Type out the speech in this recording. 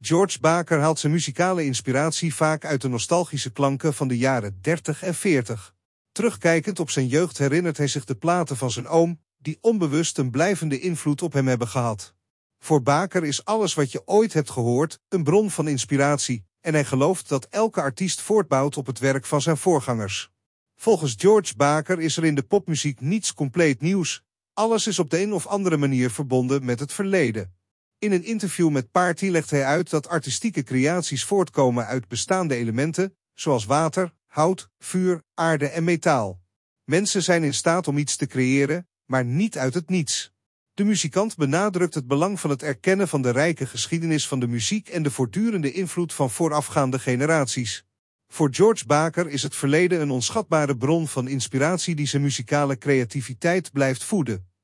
George Baker haalt zijn muzikale inspiratie vaak uit de nostalgische klanken van de jaren 30 en 40. Terugkijkend op zijn jeugd herinnert hij zich de platen van zijn oom, die onbewust een blijvende invloed op hem hebben gehad. Voor Baker is alles wat je ooit hebt gehoord een bron van inspiratie, en hij gelooft dat elke artiest voortbouwt op het werk van zijn voorgangers. Volgens George Baker is er in de popmuziek niets compleet nieuws, alles is op de een of andere manier verbonden met het verleden. In een interview met Paarty legt hij uit dat artistieke creaties voortkomen uit bestaande elementen, zoals water, hout, vuur, aarde en metaal. Mensen zijn in staat om iets te creëren, maar niet uit het niets. De muzikant benadrukt het belang van het erkennen van de rijke geschiedenis van de muziek en de voortdurende invloed van voorafgaande generaties. Voor George Baker is het verleden een onschatbare bron van inspiratie die zijn muzikale creativiteit blijft voeden.